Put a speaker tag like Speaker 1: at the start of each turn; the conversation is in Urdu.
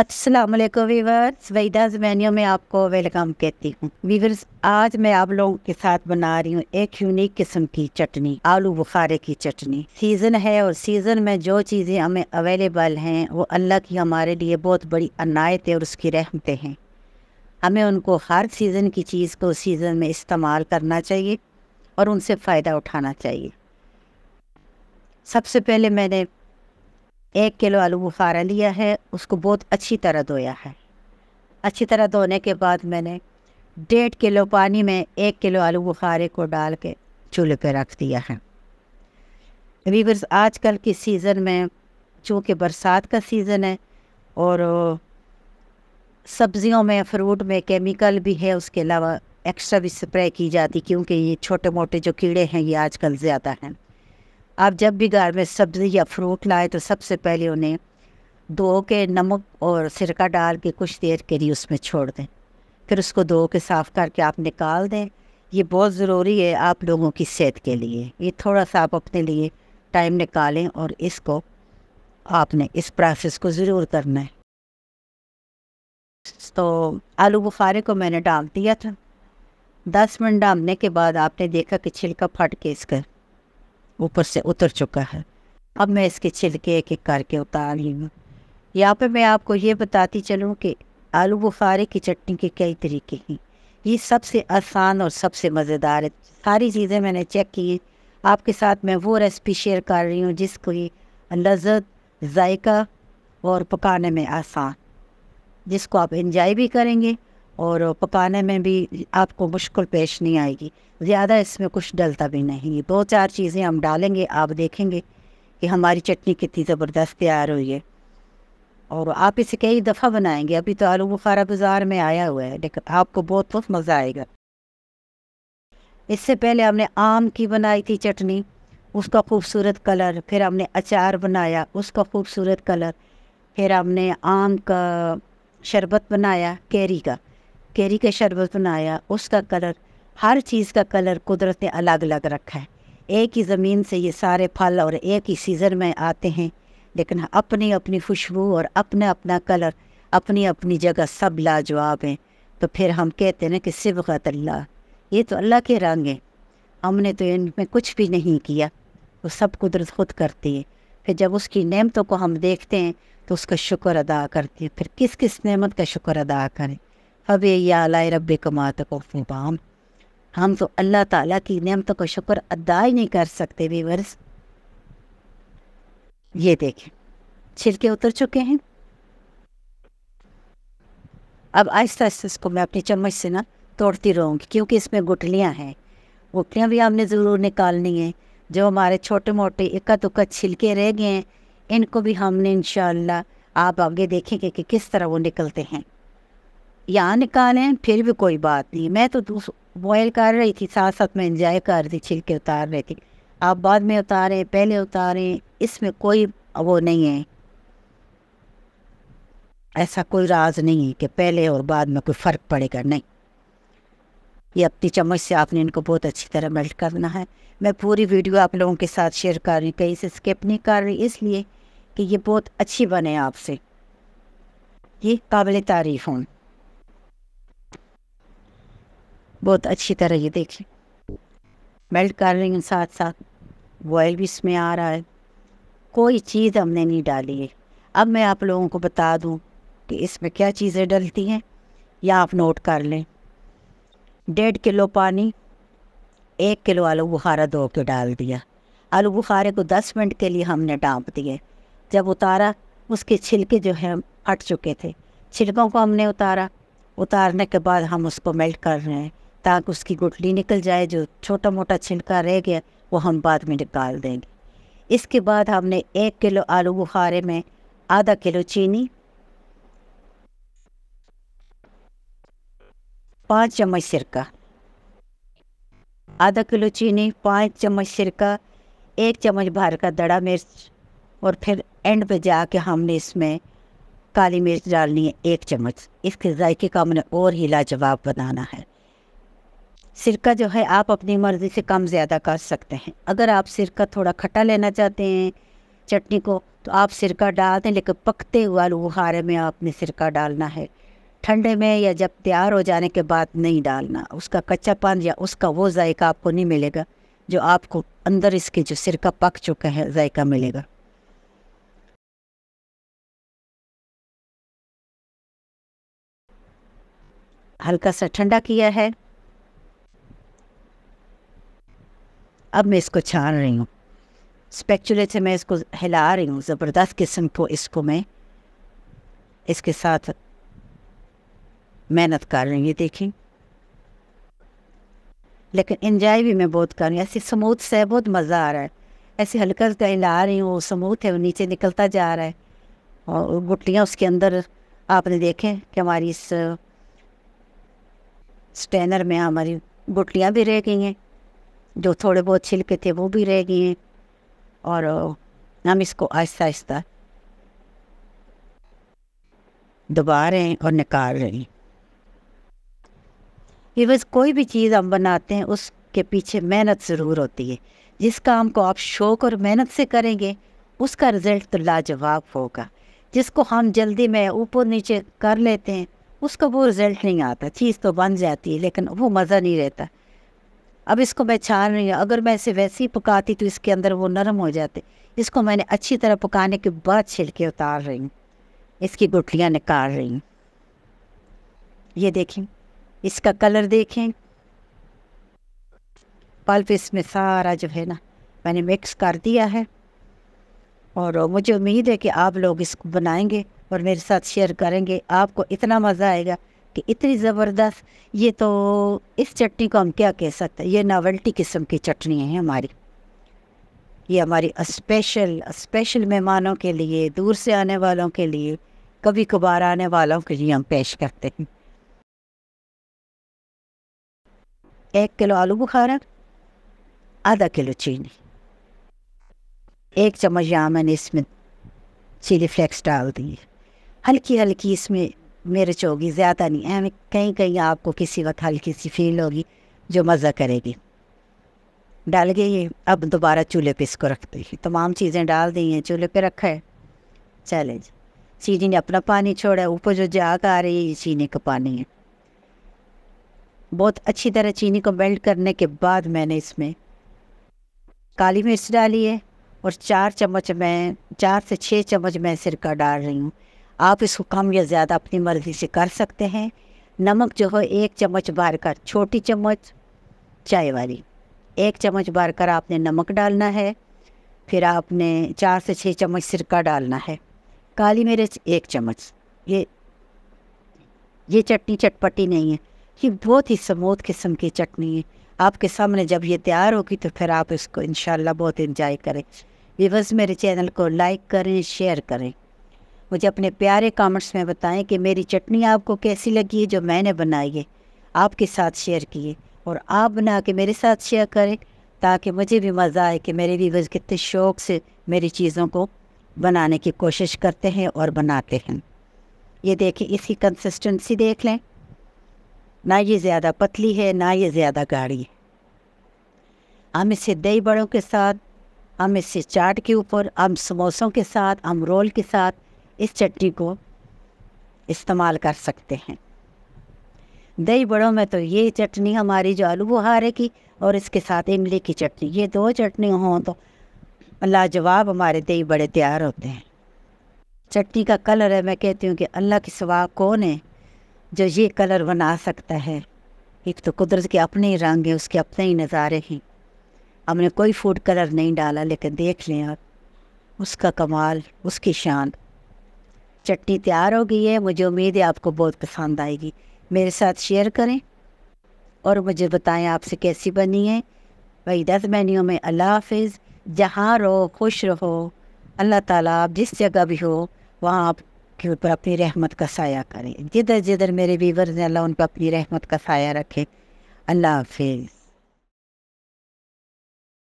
Speaker 1: السلام علیکم ویورس مینیو میں آپ کو ویلکم کہتی ہوں آج میں آپ لوگوں کے ساتھ بنا رہی ہوں ایک یونیک قسم کی چٹنی آلو بخارے کی چٹنی سیزن ہے اور سیزن میں جو چیزیں ہمیں اویلیبل ہیں وہ اللہ کی ہمارے لیے بہت بڑی ہے اور اس کی رحمتیں ہیں ہمیں ان کو ہر سیزن کی چیز کو سیزن میں استعمال کرنا چاہیے اور ان سے فائدہ اٹھانا چاہیے سب سے پہلے میں نے ایک کلو آلو بخارا لیا ہے اس کو بہت اچھی طرح دھویا ہے اچھی طرح دھونے کے بعد میں نے ڈیڑھ کلو پانی میں ایک کلو آلو بخارے کو ڈال کے چولہے پہ رکھ دیا ہے ویورز آج کل کی سیزن میں چونکہ برسات کا سیزن ہے اور سبزیوں میں فروٹ میں کیمیکل بھی ہے اس کے علاوہ ایکسٹرا بھی سپرے کی جاتی کیونکہ یہ چھوٹے موٹے جو کیڑے ہیں یہ آج کل زیادہ ہیں آپ جب بھی گھر میں سبزی یا فروٹ لائیں تو سب سے پہلے انہیں دو کے نمک اور سرکہ ڈال کے کچھ دیر کے لیے اس میں چھوڑ دیں پھر اس کو دو کے صاف کر کے آپ نکال دیں یہ بہت ضروری ہے آپ لوگوں کی صحت کے لیے یہ تھوڑا سا آپ اپنے لیے ٹائم نکالیں اور اس کو آپ نے اس پروسیس کو ضرور کرنا ہے تو آلو بخارے کو میں نے ڈال دیا تھا دس منٹ ڈالنے کے بعد آپ نے دیکھا کہ چھلکا پھٹ کے اس کا اوپر سے اتر چکا ہے اب میں اس کے چھلکے ایک ایک کر کے اتار رہی ہوں یہاں پہ میں آپ کو یہ بتاتی چلوں کہ آلو بخارے کی چٹنی کے کئی طریقے ہیں یہ سب سے آسان اور سب سے مزیدار ہے ساری چیزیں میں نے چیک کی ہیں آپ کے ساتھ میں وہ ریسپی شیئر کر رہی ہوں جس کی لذت ذائقہ اور پکانے میں آسان جس کو آپ انجوائے بھی کریں گے اور پکانے میں بھی آپ کو مشکل پیش نہیں آئے گی زیادہ اس میں کچھ ڈلتا بھی نہیں دو چار چیزیں ہم ڈالیں گے آپ دیکھیں گے کہ ہماری چٹنی کتنی زبردست تیار ہوئی ہے اور آپ اسے کئی دفعہ بنائیں گے ابھی تو آلو بخارا بازار میں آیا ہوا ہے لیکن آپ کو بہت بہت مزہ آئے گا اس سے پہلے ہم نے آم کی بنائی تھی چٹنی اس کا خوبصورت کلر پھر ہم نے اچار بنایا اس کا خوبصورت کلر پھر ہم نے آم کا شربت بنایا کیری کا کیری کا شربت بنایا اس کا کلر ہر چیز کا کلر قدرت نے الگ الگ رکھا ہے ایک ہی زمین سے یہ سارے پھل اور ایک ہی سیزن میں آتے ہیں لیکن اپنی اپنی خوشبو اور اپنا اپنا کلر اپنی اپنی جگہ سب لاجواب ہیں تو پھر ہم کہتے ہیں کہ صبغت اللہ یہ تو اللہ کے رنگ ہیں ہم نے تو ان میں کچھ بھی نہیں کیا وہ سب قدرت خود کرتی ہے پھر جب اس کی نعمتوں کو ہم دیکھتے ہیں تو اس کا شکر ادا کرتے ہیں پھر کس کس نعمت کا شکر ادا کریں رب کمات ہم تو اللہ تعالیٰ کی نعمت کو شکر ادا ہی نہیں کر سکتے یہ دیکھیں چھلکے اتر چکے ہیں اب آہستہ آہستہ اس کو میں اپنی چمچ سے نا توڑتی رہوں گی کیونکہ اس میں گٹلیاں ہیں گٹلیاں بھی ہم نے ضرور نکالنی ہیں جو ہمارے چھوٹے موٹے اکا دکا چھلکے رہ گئے ہیں ان کو بھی ہم نے انشاءاللہ شاء آپ آگے دیکھیں گے کہ کس طرح وہ نکلتے ہیں یہاں نکالیں پھر بھی کوئی بات نہیں میں تو بوائل کر رہی تھی ساتھ ساتھ میں انجوائے کر رہی چھلکے اتار رہی تھی آپ بعد میں اتاریں پہلے اتاریں اس میں کوئی وہ نہیں ہے ایسا کوئی راز نہیں ہے کہ پہلے اور بعد میں کوئی فرق پڑے گا نہیں یہ اپنی چمچ سے آپ نے ان کو بہت اچھی طرح میلٹ کرنا ہے میں پوری ویڈیو آپ لوگوں کے ساتھ شیئر کر رہی کہیں سے اسکپ نہیں کر رہی اس لیے کہ یہ بہت اچھی بنے آپ سے یہ قابل تعریف ہوں بہت اچھی طرح یہ دیکھ لیں میلٹ کر رہی ہیں ساتھ ساتھ بوائل بھی اس میں آ رہا ہے کوئی چیز ہم نے نہیں ڈالی ہے اب میں آپ لوگوں کو بتا دوں کہ اس میں کیا چیزیں ڈلتی ہیں یا آپ نوٹ کر لیں ڈیڑھ کلو پانی ایک کلو آلو بخارا دھو کے ڈال دیا آلو بخارے کو دس منٹ کے لیے ہم نے ڈانپ دیے جب اتارا اس کے چھلکے جو ہیں ہٹ چکے تھے چھلکوں کو ہم نے اتارا اتارنے کے بعد ہم اس کو میلٹ کر رہے ہیں تاکہ اس کی گٹلی نکل جائے جو چھوٹا موٹا چھلکا رہ گیا وہ ہم بعد میں نکال دیں گے اس کے بعد ہم نے ایک کلو آلو بخارے میں آدھا کلو چینی پانچ چمچ سرکہ آدھا کلو چینی پانچ چمچ سرکہ ایک چمچ بھار کا دڑا مرچ اور پھر اینڈ پہ جا کے ہم نے اس میں کالی مرچ ڈالنی ہے ایک چمچ اس کے ذائقے کا ہم نے اور ہی لاجواب بنانا ہے سرکہ جو ہے آپ اپنی مرضی سے کم زیادہ کر سکتے ہیں اگر آپ سرکہ تھوڑا کھٹا لینا چاہتے ہیں چٹنی کو تو آپ سرکہ ڈال دیں لیکن پکتے ہوئے بخارے میں آپ نے سرکہ ڈالنا ہے ٹھنڈے میں یا جب تیار ہو جانے کے بعد نہیں ڈالنا اس کا کچا پان یا اس کا وہ ذائقہ آپ کو نہیں ملے گا جو آپ کو اندر اس کے جو سرکہ پک چکے ہیں ذائقہ ملے گا ہلکا سا ٹھنڈا کیا ہے اب میں اس کو چھان رہی ہوں اسپیکچولیٹ سے میں اس کو ہلا رہی ہوں زبردست قسم کو اس کو میں اس کے ساتھ محنت کر رہی ہوں یہ دیکھیں لیکن انجوائے بھی میں بہت کر رہی ہوں ایسے سموتھ سے بہت مزہ آ رہا ہے ایسے ہلکا ہلکا ہلا رہی ہوں وہ سموتھ ہے وہ نیچے نکلتا جا رہا ہے اور گٹلیاں اس کے اندر آپ نے دیکھیں کہ ہماری اس اسٹینر میں ہماری گٹلیاں بھی رہ گئی ہیں جو تھوڑے بہت چھلکے تھے وہ بھی رہ گئے ہیں اور ہم اس کو آہستہ آہستہ دبا رہے ہیں اور نکال رہے ہیں کوئی بھی چیز ہم بناتے ہیں اس کے پیچھے محنت ضرور ہوتی ہے جس کام کو آپ شوق اور محنت سے کریں گے اس کا رزلٹ تو لاجواب ہوگا جس کو ہم جلدی میں اوپر نیچے کر لیتے ہیں اس کا وہ رزلٹ نہیں آتا چیز تو بن جاتی ہے لیکن وہ مزہ نہیں رہتا اب اس کو میں چھان رہی ہوں اگر میں اسے ویسے ہی پکاتی تو اس کے اندر وہ نرم ہو جاتے اس کو میں نے اچھی طرح پکانے کے بعد چھلکے اتار رہی ہوں اس کی گٹلیاں نکال رہی ہوں یہ دیکھیں اس کا کلر دیکھیں پلپ اس میں سارا جو ہے نا میں نے مکس کر دیا ہے اور مجھے امید ہے کہ آپ لوگ اس کو بنائیں گے اور میرے ساتھ شیئر کریں گے آپ کو اتنا مزہ آئے گا کہ اتنی زبردست یہ تو اس چٹنی کو ہم کیا کہہ سکتے ہیں یہ ناولٹی قسم کی چٹنی ہیں ہماری یہ ہماری اسپیشل اسپیشل مہمانوں کے لیے دور سے آنے والوں کے لیے کبھی کبھار آنے والوں کے لیے ہم پیش کرتے ہیں ایک کلو آلو بخارا آدھا کلو چینی ایک چمچ میں نے اس میں چلی فلیکس ڈال دی ہلکی ہلکی اس میں مرچ ہوگی زیادہ نہیں اہم یعنی کہیں کہیں آپ کو کسی وقت ہلکی سی فیل ہوگی جو مزہ کرے گی ڈال گئی یہ اب دوبارہ چولہے پہ اس کو رکھتے ہیں تمام چیزیں ڈال دی ہیں چولہے پہ رکھا ہے جی چینی نے اپنا پانی چھوڑا ہے اوپر جو جاگ آ رہی ہے یہ چینی کا پانی ہے بہت اچھی طرح چینی کو میلٹ کرنے کے بعد میں نے اس میں کالی مرچ ڈالی ہے اور چار چمچ میں چار سے چھ چمچ میں سرکہ ڈال رہی ہوں آپ اس کو کم یا زیادہ اپنی مرضی سے کر سکتے ہیں نمک جو ہو ایک چمچ بار کر چھوٹی چمچ چائے والی ایک چمچ بار کر آپ نے نمک ڈالنا ہے پھر آپ نے چار سے چھ چمچ سرکہ ڈالنا ہے کالی مرچ ایک چمچ یہ یہ چٹنی چٹ پٹی نہیں ہے یہ بہت ہی سموت قسم کی چٹنی ہے آپ کے سامنے جب یہ تیار ہوگی تو پھر آپ اس کو انشاءاللہ بہت انجوائے کریں ویوز میرے چینل کو لائک کریں شیئر کریں مجھے اپنے پیارے کامنٹس میں بتائیں کہ میری چٹنی آپ کو کیسی لگی ہے جو میں نے بنائی ہے آپ کے ساتھ شیئر کیے اور آپ بنا کے میرے ساتھ شیئر کریں تاکہ مجھے بھی مزہ آئے کہ میرے بھی کتنے شوق سے میری چیزوں کو بنانے کی کوشش کرتے ہیں اور بناتے ہیں یہ دیکھیں اس کی کنسسٹنسی دیکھ لیں نہ یہ زیادہ پتلی ہے نہ یہ زیادہ گاڑی ہے ہم اسے دہی بڑوں کے ساتھ ہم اسے چاٹ کے اوپر ہم سموسوں کے ساتھ ہم رول کے ساتھ اس چٹنی کو استعمال کر سکتے ہیں دہی بڑوں میں تو یہ چٹنی ہماری جو آلو بہارے کی اور اس کے ساتھ املی کی چٹنی یہ دو چٹنی ہوں تو اللہ جواب ہمارے دہی بڑے تیار ہوتے ہیں چٹنی کا کلر ہے میں کہتی ہوں کہ اللہ کے سوا کون ہے جو یہ کلر بنا سکتا ہے ایک تو قدرت کے اپنے ہی رنگ ہیں اس کے اپنے ہی نظارے ہیں ہم نے کوئی فوڈ کلر نہیں ڈالا لیکن دیکھ لیں آپ اس کا کمال اس کی شان چٹنی تیار ہو گئی ہے مجھے امید ہے آپ کو بہت پسند آئے گی میرے ساتھ شیئر کریں اور مجھے بتائیں آپ سے کیسی بنی ہے بھائی دس مہینوں میں اللہ حافظ جہاں رہو خوش رہو اللہ تعالیٰ آپ جس جگہ بھی ہو وہاں آپ کے اوپر اپنی رحمت کا سایہ کریں جدھر جدھر میرے ویورز ہیں اللہ ان پر اپنی رحمت کا سایہ رکھے اللہ حافظ